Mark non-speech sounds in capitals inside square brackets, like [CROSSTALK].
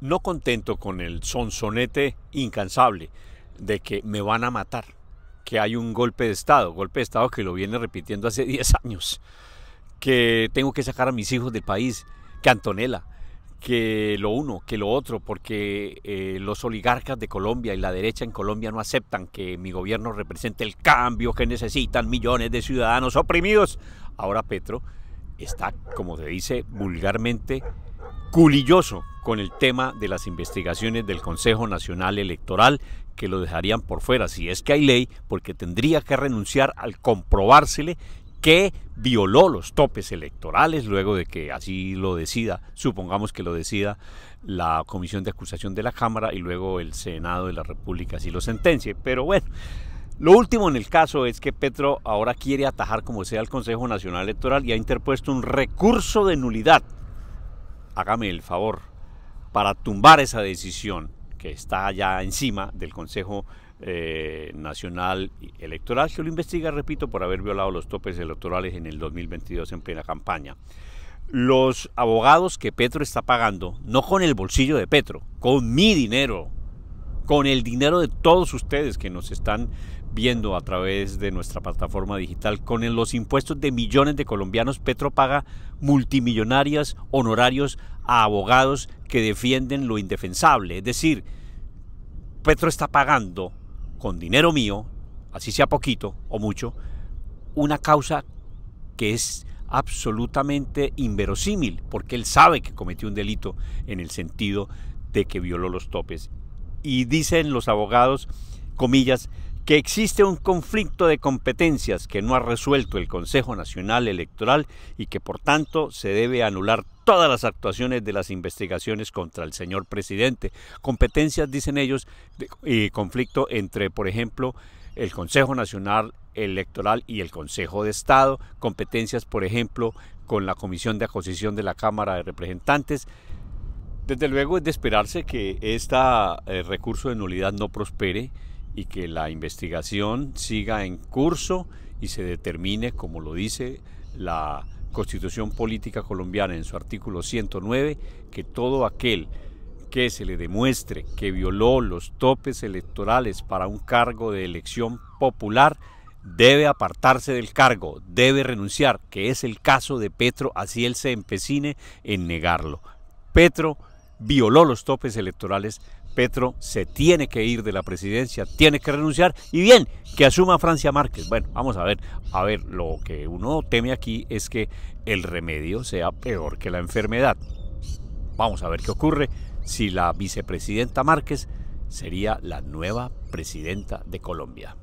no contento con el sonsonete incansable de que me van a matar, que hay un golpe de Estado, golpe de Estado que lo viene repitiendo hace 10 [LAUGHS] años, que tengo que sacar a mis hijos del país, que Antonella, que lo uno, que lo otro, porque eh, los oligarcas de Colombia y la derecha en Colombia no aceptan que mi gobierno represente el cambio que necesitan millones de ciudadanos oprimidos. Ahora Petro está, como se dice vulgarmente, culilloso con el tema de las investigaciones del Consejo Nacional Electoral, que lo dejarían por fuera, si es que hay ley, porque tendría que renunciar al comprobársele que violó los topes electorales luego de que así lo decida, supongamos que lo decida la Comisión de Acusación de la Cámara y luego el Senado de la República así lo sentencie. Pero bueno, lo último en el caso es que Petro ahora quiere atajar como sea el Consejo Nacional Electoral y ha interpuesto un recurso de nulidad. Hágame el favor, para tumbar esa decisión que está ya encima del Consejo eh, Nacional Electoral, que lo investiga, repito, por haber violado los topes electorales en el 2022 en plena campaña. Los abogados que Petro está pagando, no con el bolsillo de Petro, con mi dinero, con el dinero de todos ustedes que nos están viendo a través de nuestra plataforma digital, con los impuestos de millones de colombianos, Petro paga multimillonarias honorarios abogados que defienden lo indefensable. Es decir, Petro está pagando con dinero mío, así sea poquito o mucho, una causa que es absolutamente inverosímil, porque él sabe que cometió un delito en el sentido de que violó los topes. Y dicen los abogados, comillas, que existe un conflicto de competencias que no ha resuelto el Consejo Nacional Electoral y que por tanto se debe anular todas las actuaciones de las investigaciones contra el señor presidente. Competencias, dicen ellos, y conflicto entre, por ejemplo, el Consejo Nacional Electoral y el Consejo de Estado, competencias, por ejemplo, con la Comisión de Acusación de la Cámara de Representantes. Desde luego es de esperarse que este recurso de nulidad no prospere y que la investigación siga en curso y se determine, como lo dice la Constitución Política Colombiana en su artículo 109 que todo aquel que se le demuestre que violó los topes electorales para un cargo de elección popular debe apartarse del cargo, debe renunciar, que es el caso de Petro, así él se empecine en negarlo. Petro violó los topes electorales Petro se tiene que ir de la presidencia, tiene que renunciar y bien, que asuma Francia Márquez. Bueno, vamos a ver, a ver, lo que uno teme aquí es que el remedio sea peor que la enfermedad. Vamos a ver qué ocurre si la vicepresidenta Márquez sería la nueva presidenta de Colombia.